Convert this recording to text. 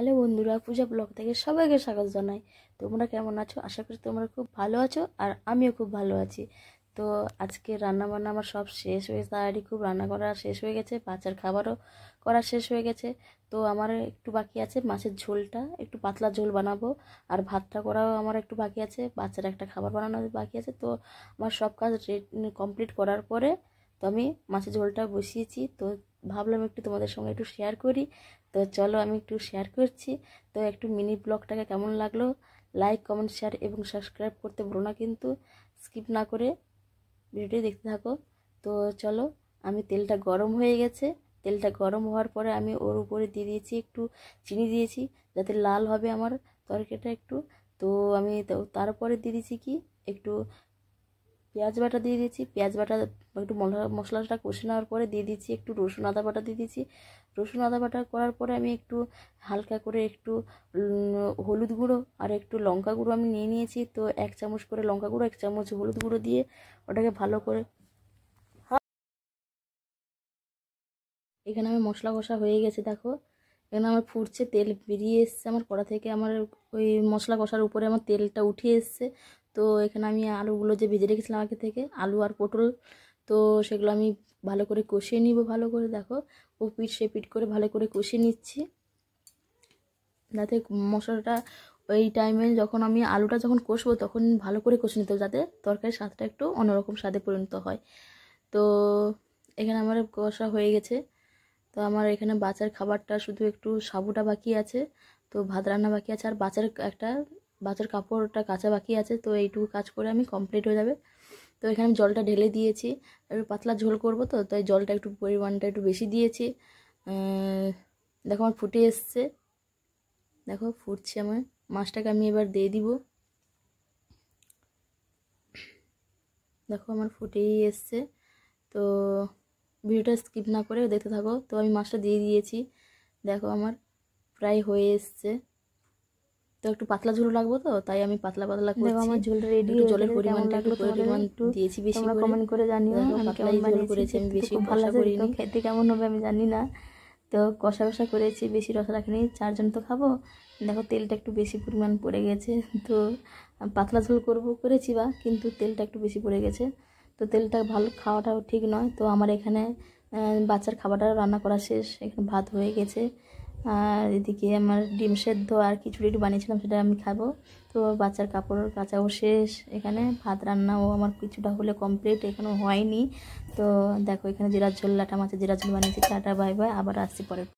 hello বন্ধুরা পূজা blog থেকে সবাইকে স্বাগত জানাই তোমরা কেমন আছো আশা করি তোমরা খুব ভালো আছো আর আমিও খুব ভালো আছি তো আজকে রান্না বান্না আমার সব শেষ হয়ে তাড়াতাড়ি খুব রান্না করা শেষ হয়ে গেছে বাচ্চার খাবারও করা শেষ হয়ে গেছে তো আমার একটু বাকি আছে মাছের ঝোলটা একটু পাতলা ঝোল বানাবো আর ভাতটা করাও আমার একটু বাকি আছে বাচ্চার একটা খাবার বানানো বাকি আছে তো আমার সব কাজ কমপ্লিট করার পরে তো আমি মাছের ঝোলটা বসিয়েছি তো ভাবলাম একটু তোমাদের সঙ্গে একটু শেয়ার করি তো চলো আমি একটু শেয়ার করছি তো একটু মিনি ব্লগটাকে কেমন লাগলো লাইক কমেন্ট শেয়ার এবং সাবস্ক্রাইব করতে ভুলো না কিন্তু স্কিপ না করে ভিডিওটি দেখতে থাকো তো চলো আমি তেলটা গরম হয়ে গেছে তেলটা গরম হওয়ার পরে আমি ওর উপরে দিয়ে দিয়েছি একটু চিনি দিয়েছি যাতে লাল হবে আমার তরকারিটা একটু তো আমি তারপরে দিয়ে দিয়েছি কি একটু পেঁয়াজ বাটা দিয়ে দিয়েছি পেঁয়াজ বাটা একটু মশলাটা কষে নেওয়ার পরে দিয়ে দিয়েছি একটু রসুন আদা বাটা দিয়ে দিয়েছি রসুন আদা বাটা করার পরে আমি একটু হালকা করে একটু হলুদ গুঁড়ো আর একটু লঙ্কা গুঁড়ো আমি নিয়ে নিয়েছি তো এক চামচ করে লঙ্কা গুঁড়ো এক চামচ হলুদ গুঁড়ো দিয়ে ওটাকে ভালো করে এখানে আমি মশলা কষা হয়ে গেছে দেখো এখানে আমার ফুটছে তেল বেরিয়ে এসছে আমার কড়া থেকে আমার ওই মশলা কষার উপরে আমার তেলটা উঠে এসছে তো এখানে আমি আলুগুলো যে ভেজে রেখেছিলাম আগে থেকে আলু আর পটল তো সেগুলো আমি ভালো করে কষিয়ে নিব ভালো করে দেখো ও পিঠ সে পিঠ করে ভালো করে কষিয়ে নিচ্ছি যাতে মশলাটা ওই টাইমে যখন আমি আলুটা যখন কষবো তখন ভালো করে কষে নিতে যাতে তরকারির স্বাদটা একটু অন্যরকম স্বাদে পরিণত হয় তো এখানে আমার কষা হয়ে গেছে তো আমার এখানে বাচ্চার খাবারটা শুধু একটু সাবুটা বাকি আছে তো ভাত রান্না বাকি আছে আর বাচ্চার একটা বাচ্চার কাপড়টা কাঁচা বাকি আছে তো এইটুকু কাজ করে আমি কমপ্লিট হয়ে যাবে তো এখানে আমি জলটা ঢেলে দিয়েছি একটু পাতলা ঝোল করবো তো তাই জলটা একটু পরিমাণটা একটু বেশি দিয়েছি দেখো আমার ফুটে এসছে দেখো ফুটছে আমার মাছটাকে আমি এবার দিয়ে দিব দেখো আমার ফুটেই এসছে তো ভিডিওটা স্কিপ না করে দেখতে থাকো তো আমি মাছটা দিয়ে দিয়েছি দেখো আমার প্রায় হয়ে এসছে তো একটু পাতলা ঝোল লাগবো তো তাই আমি পাতলা পাতলা করছি দেখো আমার ঝোলটা রেডি জলের পরিমাণটা একটু পরিমাণ দিয়েছি বেশি করে কমেন্ট করে জানিও আমি কেমন ঝোল করেছি আমি বেশি ভালো করিনি খেতে কেমন হবে আমি জানি না তো কষা কষা করেছি বেশি রসা রাখিনি চারজন তো খাবো দেখো তেলটা একটু বেশি পরিমাণ পড়ে গেছে তো পাতলা ঝোল করব করেছি বা কিন্তু তেলটা একটু বেশি পড়ে গেছে তো তেলটা ভালো খাওয়াটাও ঠিক নয় তো আমার এখানে বাচ্চার খাবারটা রান্না করা শেষ এখানে ভাত হয়ে গেছে আর এদিকে আমার ডিম সেদ্ধ আর খিচুড়ি একটু বানিয়েছিলাম সেটা আমি খাবো তো বাচ্চার কাপড় কাচাও শেষ এখানে ভাত রান্নাও আমার কিছুটা হলে কমপ্লিট এখানেও হয়নি তো দেখো এখানে জিরাজ ঝোল লাটা মাছের জিরার ঝোল বানিয়েছি টাটা বাই বাই আবার আসছি পরে